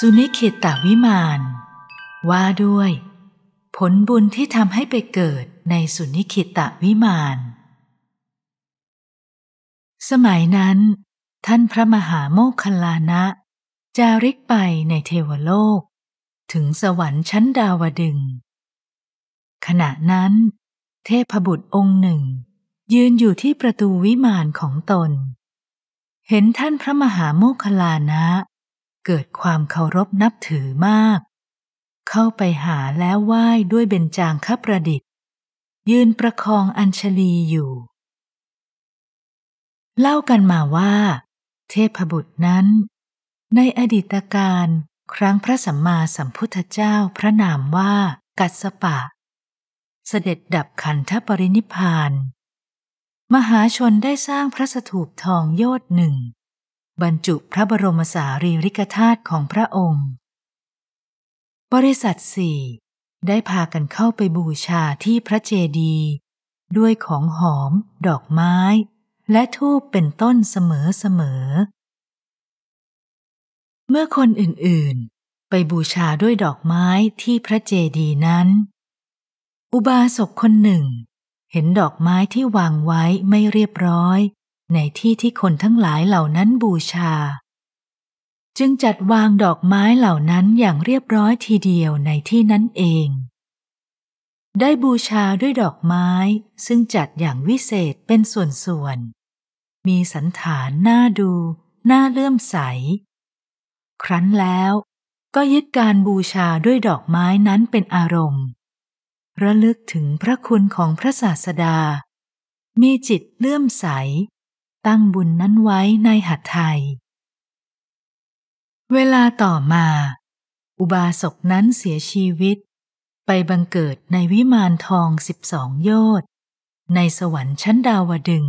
สุนิเขตวิมาน ว่าด้วย ผลบุญที่ทำให้ไปเกิดในสุนิขิตวิมาน สมัยนั้น ท่านพระมหาโมคคลานะจาริกไปในเทวโลก ถึงสวรรค์ชั้นดาวดึง ขณะนั้น เทพบุตรองค์หนึ่ง ยืนอยู่ที่ประตูวิมานของตน เห็นท่านพระมหาโมคคลานะเกิดความเคารพนับถือมาก เข้าไปหาแล้วไหว้ด้วยเบญจางคประดิษฐ์ ยืนประคองอัญชลีอยู่ เล่ากันมาว่าเทพบุตรนั้นในอดีตการครั้งพระสัมมาสัมพุทธเจ้าพระนามว่ากัสปะ เสด็จดับขันธปรินิพาน มหาชนได้สร้างพระสถูปทองยอดหนึ่งบรรจุพระบรมสารีริกธาตุของพระองค์ บริษัทสี่ได้พากันเข้าไปบูชาที่พระเจดีย์ด้วยของหอม ดอกไม้ และทูปเป็นต้นเสมอเสมอ เมื่อคนอื่นๆ ไปบูชาด้วยดอกไม้ที่พระเจดีย์นั้น อุบาสกคนหนึ่ง เห็นดอกไม้ที่วางไว้ไม่เรียบร้อยในที่ที่คนทั้งหลายเหล่านั้นบูชา จึงจัดวางดอกไม้เหล่านั้นอย่างเรียบร้อยทีเดียวในที่นั้นเอง ได้บูชาด้วยดอกไม้ซึ่งจัดอย่างวิเศษเป็นส่วนๆ มีสันฐานน่าดู น่าเลื่อมใส ครั้นแล้วก็ยึดการบูชาด้วยดอกไม้นั้นเป็นอารมณ์ ระลึกถึงพระคุณของพระศาสดา มีจิตเลื่อมใสตั้งบุญนั้นไว้ในหัตไทย เวลาต่อมา อุบาสกนั้นเสียชีวิต ไปบังเกิดในวิมานทองสิบสองโยศ์ในสวรรค์ชั้นดาวดึง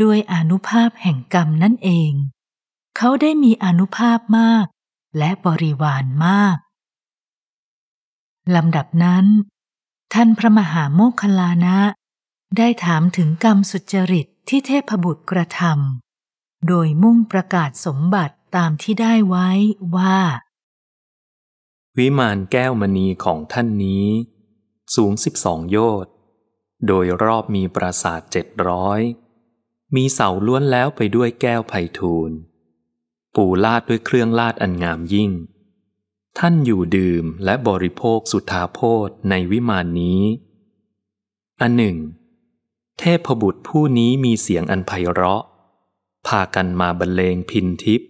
ด้วยอนุภาพแห่งกรรมนั่นเอง เขาได้มีอนุภาพมากและบริวารมาก ลำดับนั้น ท่านพระมหาโมคคลานะ ได้ถามถึงกรรมสุจริตที่เทพบุตรกระทำโดยมุ่งประกาศสมบัติตามที่ได้ไว้ว่า วิมานแก้วมณีของท่านนี้ สูงสิบสองโยชน์โดยรอบมีปราสาทเจ็ดร้อยมีเสาล้วนแล้วไปด้วยแก้วไพทูล ปูลาดด้วยเครื่องลาดอันงามยิ่ง ท่านอยู่ดื่มและบริโภคสุทาโพธในวิมานนี้ อันหนึ่งเทพบุตรผู้นี้มีเสียงอันไพเราะ พากันมาบรรเลงพินทิพย์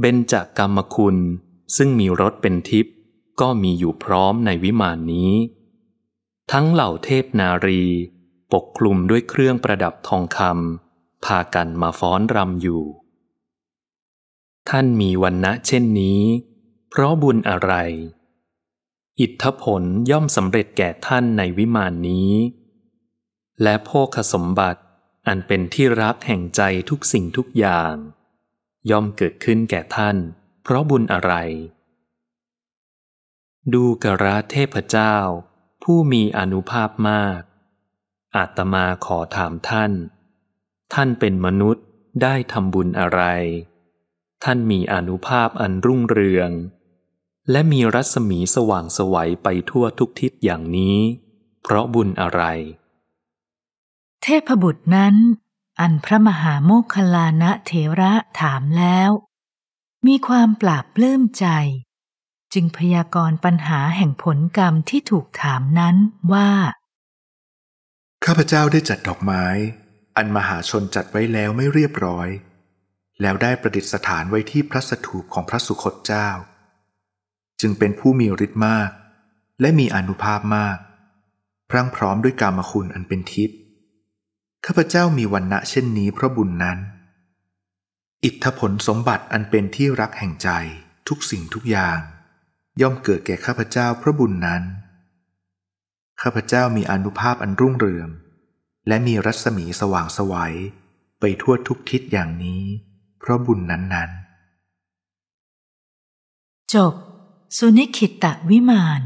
เบญจากกรรมคุณซึ่งมีรสเป็นทิพย์ก็มีอยู่พร้อมในวิมานนี้ ทั้งเหล่าเทพนารีปกคลุมด้วยเครื่องประดับทองคำ พากันมาฟ้อนรำอยู่ ท่านมีวันณะเช่นนี้เพราะบุญอะไร อิทธผลย่อมสำเร็จแก่ท่านในวิมานนี้และโภคสมบัติอันเป็นที่รักแห่งใจทุกสิ่งทุกอย่าง ย่อมเกิดขึ้นแก่ท่าน เพราะบุญอะไร ดูกระเทพเจ้า ผู้มีอนุภาพมาก อาตมาขอถามท่าน ท่านเป็นมนุษย์ได้ทำบุญอะไร ท่านมีอนุภาพอันรุ่งเรือง และมีรัศมีสว่างสวัยไปทั่วทุกทิศอย่างนี้ เพราะบุญอะไรเทพบุตรนั้นอันพระมหาโมคคลานะเถระถามแล้ว มีความปราบปลื้มใจ จึงพยากรณ์ปัญหาแห่งผลกรรมที่ถูกถามนั้นว่า ข้าพเจ้าได้จัดดอกไม้ อันมหาชนจัดไว้แล้วไม่เรียบร้อย แล้วได้ประดิษฐานไว้ที่พระสถูปของพระสุคตเจ้า จึงเป็นผู้มีฤทธิ์มาก และมีอนุภาพมาก พรั่งพร้อมด้วยกรรมคุณอันเป็นทิพย์ข้าพเจ้ามีวันณะเช่นนี้เพราะบุญนั้น อิทธผลสมบัติอันเป็นที่รักแห่งใจทุกสิ่งทุกอย่าง ย่อมเกิดแก่ข้าพเจ้าเพราะบุญนั้นข้าพเจ้ามีอนุภาพอันรุ่งเรืองและมีรัศมีสว่างสวัยไปทั่วทุกทิศอย่างนี้ เพราะบุญนั้นนั้นจบสุนิขิตะวิมาน